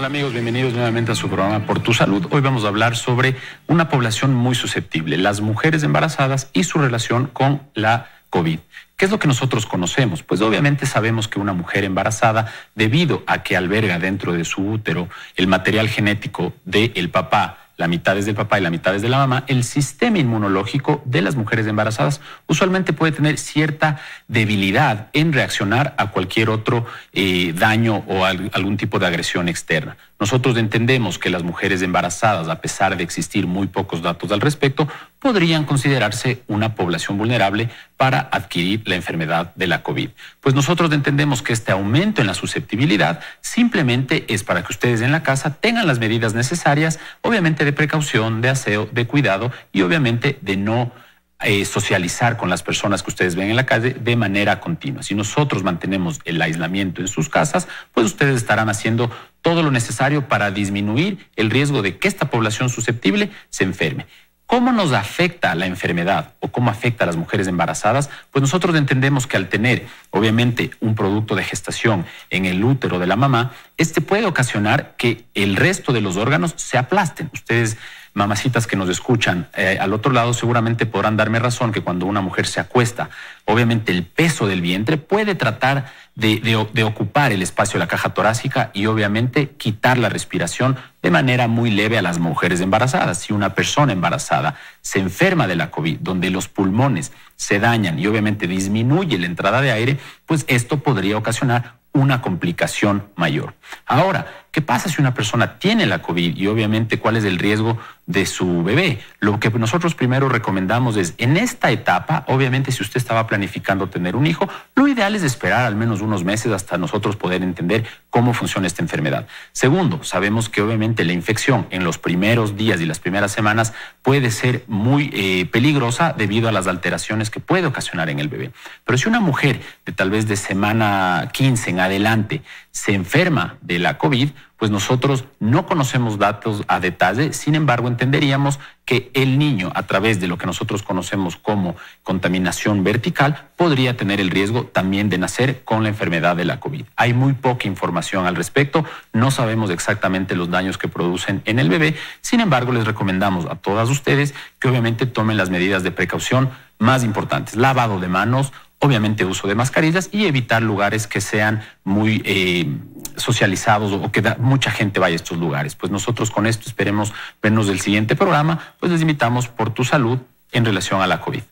Hola amigos, bienvenidos nuevamente a su programa Por tu Salud. Hoy vamos a hablar sobre una población muy susceptible, las mujeres embarazadas y su relación con la COVID. ¿Qué es lo que nosotros conocemos? Pues obviamente sabemos que una mujer embarazada, debido a que alberga dentro de su útero el material genético del el papá, la mitad es del papá y la mitad es de la mamá, el sistema inmunológico de las mujeres embarazadas usualmente puede tener cierta debilidad en reaccionar a cualquier otro eh, daño o algún tipo de agresión externa. Nosotros entendemos que las mujeres embarazadas, a pesar de existir muy pocos datos al respecto, podrían considerarse una población vulnerable para adquirir la enfermedad de la COVID. Pues nosotros entendemos que este aumento en la susceptibilidad simplemente es para que ustedes en la casa tengan las medidas necesarias, obviamente de precaución, de aseo, de cuidado y obviamente de no eh, socializar con las personas que ustedes ven en la calle de manera continua. Si nosotros mantenemos el aislamiento en sus casas, pues ustedes estarán haciendo todo lo necesario para disminuir el riesgo de que esta población susceptible se enferme. ¿Cómo nos afecta la enfermedad o cómo afecta a las mujeres embarazadas? Pues nosotros entendemos que al tener, obviamente, un producto de gestación en el útero de la mamá, este puede ocasionar que el resto de los órganos se aplasten. Ustedes mamacitas que nos escuchan, eh, al otro lado seguramente podrán darme razón que cuando una mujer se acuesta, obviamente el peso del vientre puede tratar de, de ocupar el espacio de la caja torácica y obviamente quitar la respiración de manera muy leve a las mujeres embarazadas. Si una persona embarazada se enferma de la COVID, donde los pulmones se dañan y obviamente disminuye la entrada de aire, pues esto podría ocasionar una complicación mayor. Ahora, ¿Qué pasa si una persona tiene la COVID y obviamente cuál es el riesgo de su bebé? Lo que nosotros primero recomendamos es, en esta etapa, obviamente si usted estaba planificando tener un hijo, lo ideal es esperar al menos unos meses hasta nosotros poder entender cómo funciona esta enfermedad. Segundo, sabemos que obviamente la infección en los primeros días y las primeras semanas puede ser muy eh, peligrosa debido a las alteraciones que puede ocasionar en el bebé. Pero si una mujer de tal vez de semana 15 en adelante se enferma de la COVID, pues nosotros no conocemos datos a detalle, sin embargo entenderíamos que el niño, a través de lo que nosotros conocemos como contaminación vertical, podría tener el riesgo también de nacer con la enfermedad de la COVID. Hay muy poca información al respecto, no sabemos exactamente los daños que producen en el bebé, sin embargo les recomendamos a todas ustedes que obviamente tomen las medidas de precaución más importantes, lavado de manos, obviamente uso de mascarillas y evitar lugares que sean muy... Eh, socializados o que mucha gente vaya a estos lugares. Pues nosotros con esto esperemos vernos del siguiente programa, pues les invitamos por tu salud en relación a la COVID.